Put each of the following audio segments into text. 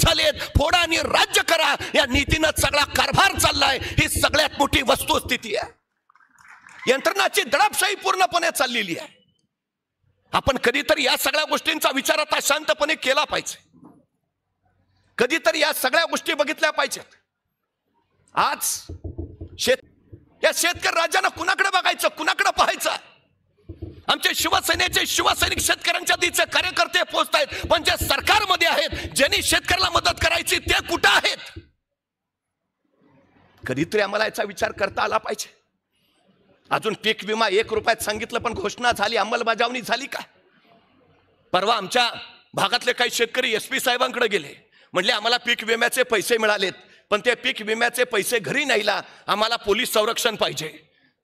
चालेल फोडा आणि राज्य करा या नीतीनं सगळा कारभार चाललाय ही सगळ्यात मोठी वस्तुस्थिती आहे यंत्रणाची दडापशाही पूर्णपणे चाललेली आहे आपण कधीतरी या सगळ्या गोष्टींचा विचार आता शांतपणे केला पाहिजे कधीतरी या सगळ्या गोष्टी बघितल्या पाहिजेत आज शेत या शेतकरी राज्यानं कुणाकडे बघायचं कुणाकडे पाहायचं आमचे शिवसेनेचे शिवसैनिक शेतकऱ्यांच्या दिचे कार्यकर्ते पोहोचत आहेत पण जे सरकारमध्ये आहेत ज्यांनी शेतकऱ्याला मदत करायची ते कुठं आहेत कधीतरी आम्हाला याचा विचार करता आला पाहिजे अजून पीक विमा एक रुपयात सांगितलं पण घोषणा झाली अंमलबजावणी झाली का परवा आमच्या भागातले काही शेतकरी एस पी साहेबांकडे गेले म्हणले आम्हाला पीक विम्याचे पैसे मिळालेत पण ते पीक विम्याचे पैसे घरी नाहीला आम्हाला पोलीस संरक्षण पाहिजे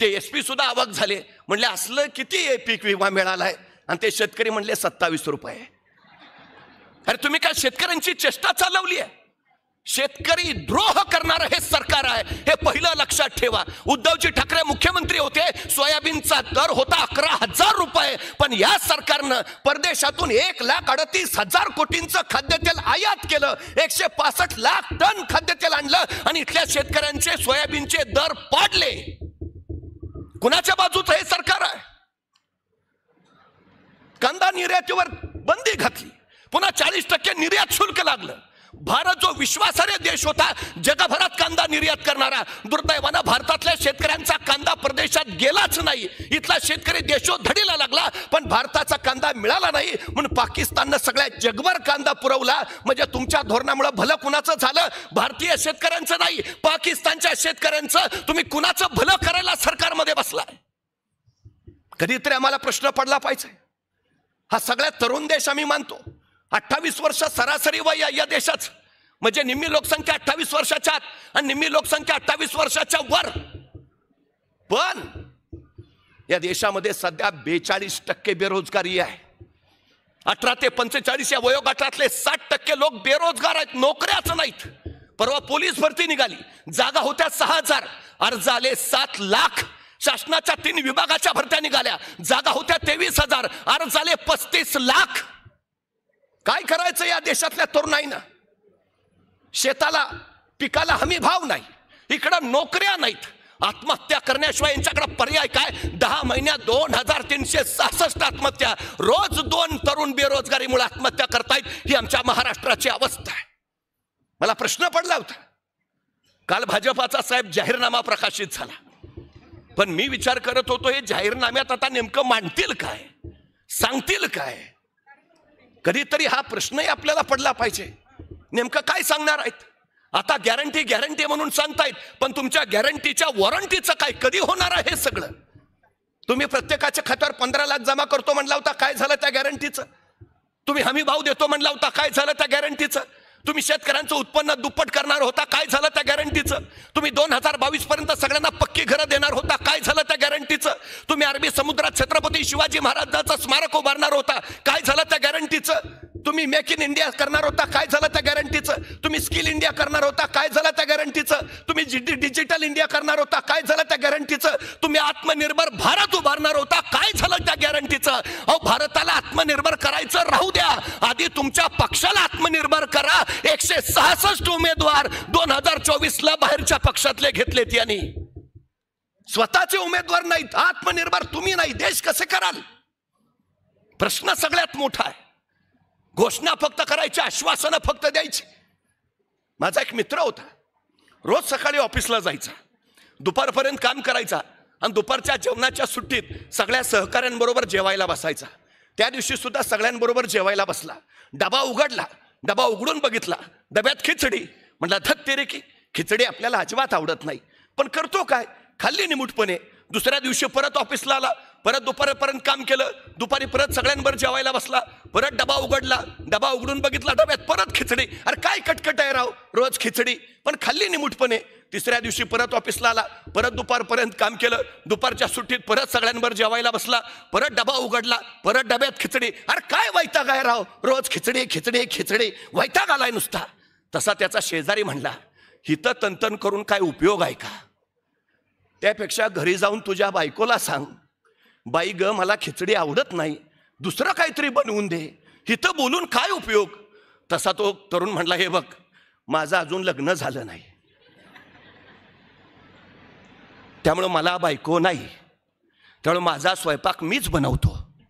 ते एस पी सुद्धा अवाक झाले म्हणले असलं किती पीक विमा मिळालाय आणि ते शेतकरी म्हणले सत्तावीस रुपये अरे तुम्ही काय शेतकऱ्यांची चेष्टा चालवली आहे शेतकरी द्रोह करणार हे सरकार आहे हे पहिलं लक्षात ठेवा उद्धवजी ठाकरे मुख्यमंत्री होते सोयाबीनचा दर होता अकरा हजार रुपये पण या सरकारनं परदेशातून एक लाख अडतीस हजार कोटींचं खाद्यतेल आयात केलं एकशे पासष्ट लाख टन खाद्यतेल आणलं आणि इथल्या शेतकऱ्यांचे सोयाबीनचे दर पाडले कुणाच्या बाजूचं हे सरकार आहे कांदा निर्यातीवर बंदी घातली पुन्हा चाळीस टक्के निर्यात शुल्क लागलं भारत जो विश्वासार्ह देश होता जगभरात कांदा निर्यात करणारा दुर्दैवानं भारतातल्या शेतकऱ्यांचा कांदा प्रदेशात गेलाच नाही इथला शेतकरी देशो धडीला लागला पण भारताचा कांदा मिळाला नाही म्हणून पाकिस्ताननं सगळ्या जगभर कांदा पुरवला म्हणजे तुमच्या धोरणामुळे भलं कुणाचं झालं भारतीय शेतकऱ्यांचं नाही पाकिस्तानच्या शेतकऱ्यांचं तुम्ही कुणाचं भलं करायला सरकारमध्ये बसलाय कधीतरी आम्हाला प्रश्न पडला पाहिजे हा सगळ्यात तरुण देश आम्ही मानतो अठ्ठावीस वर्ष सरासरी वय या देशाच म्हणजे निम्मी लोकसंख्या अठ्ठावीस वर्षाच्या आत आणि निम्मी लोकसंख्या अठ्ठावीस वर्षाच्या वर पण या देशामध्ये सध्या बेचाळीस टक्के बेरोजगारी आहे अठरा ते पंचेचाळीस या वयोगटातले साठ टक्के लोक बेरोजगार आहेत नोकऱ्याच नाहीत परवा पोलीस भरती निघाली जागा होत्या सहा हजार अर्ज आले सात लाख शासनाच्या तीन विभागाच्या भरत्या निघाल्या जागा होत्या तेवीस हजार अर्ज आले पस्तीस लाख काय करायचं या देशातल्या तरुणाईनं शेताला पिकाला हमी भाव नाही इकडं नोकऱ्या नाहीत आत्महत्या करण्याशिवाय यांच्याकडे पर्याय काय दहा महिन्यात दोन हजार तीनशे सहासष्ट आत्महत्या रोज दोन तरुण बेरोजगारीमुळे आत्महत्या करतायत ही आमच्या महाराष्ट्राची अवस्था आहे मला प्रश्न पडला होता काल भाजपाचा साहेब जाहीरनामा प्रकाशित झाला पण मी विचार करत होतो हे जाहीरनाम्यात आता नेमकं मांडतील काय सांगतील काय कधीतरी हा प्रश्नही आपल्याला पडला पाहिजे नेमकं काय सांगणार आहेत आता गॅरंटी गॅरंटी म्हणून सांगतायत पण तुमच्या गॅरंटीच्या वॉरंटीचं काय कधी होणार आहे हे सगळं तुम्ही प्रत्येकाच्या खात्यावर पंधरा लाख जमा करतो म्हणला होता काय झालं त्या गॅरंटीचं तुम्ही हमी भाव देतो म्हणला होता काय झालं त्या गॅरंटीचं तुम्ही शेतकऱ्यांचं उत्पन्न दुप्पट करणार होता काय झालं त्या गॅरंटीचं तुम्ही दोन हजार बावीस पर्यंत सगळ्यांना पक्की घरं देणार होता काय झालं त्या गॅरंटीचं तुम्ही अरबी समुद्रात छत्रपती शिवाजी महाराजांचं स्मारक उभारणार होता काय झालं त्या गॅरंटीचं तुम्ही मेक इन इंडिया करणार होता काय झालं त्या गॅरंटीचं तुम्ही स्किल इंडिया करणार होता काय झालं त्या गॅरंटीचं तुम्ही डिजिटल इंडिया करणार होता काय झालं त्या गॅरंटीचं तुम्ही आत्मनिर्भर भारत उभारणार होता काय झालं त्या गॅरंटीचं अहो भारताला आत्मनिर्भर करायचं राहू द्या आधी तुमच्या पक्षाला आत्मनिर्भर करा एकशे सहासष्ट उमेदवार दोन हजार चोवीसला ला बाहेरच्या पक्षातले घेतले त्यांनी स्वतःचे उमेदवार नाहीत आत्मनिर्भर तुम्ही नाही देश कसे कराल प्रश्न सगळ्यात मोठा आहे घोषणा फक्त करायची आश्वासनं फक्त द्यायची माझा एक मित्र होता रोज सकाळी ऑफिसला जायचा दुपारपर्यंत काम करायचा आणि दुपारच्या जेवणाच्या सुट्टीत सगळ्या सहकाऱ्यांबरोबर जेवायला बसायचा त्या दिवशी सुद्धा सगळ्यांबरोबर जेवायला बसला डबा उघडला डबा उघडून बघितला डब्यात खिचडी म्हटला धत्ते रे की खिचडी आपल्याला अजिबात आवडत नाही पण करतो काय खाल्ली निमूटपणे दुसऱ्या दिवशी परत ऑफिसला आला परत दुपारपर्यंत काम केलं दुपारी परत सगळ्यांवर जेवायला बसला परत डबा उघडला डबा उघडून बघितला डब्यात परत खिचडी अरे काय कटकट आहे राव रोज खिचडी पण खाल्ली निमूटपणे तिसऱ्या दिवशी परत ऑफिसला आला परत दुपारपर्यंत काम केलं दुपारच्या सुट्टीत परत सगळ्यांवर जेवायला बसला परत डबा उघडला परत डब्यात खिचडी अरे काय वैताग आहे राव रोज खिचडी खिचडी खिचडी वैताग आलाय नुसता तसा त्याचा शेजारी म्हणला हित तंतन करून काय उपयोग आहे का त्यापेक्षा घरी जाऊन तुझ्या बायकोला सांग बाई ग मला खिचडी आवडत नाही दुसरं काहीतरी बनवून दे हिथं बोलून काय उपयोग तसा तो तरुण म्हणला हे बघ माझं अजून लग्न झालं नाही त्यामुळं मला बायको नाही त्यामुळे माझा स्वयंपाक मीच बनवतो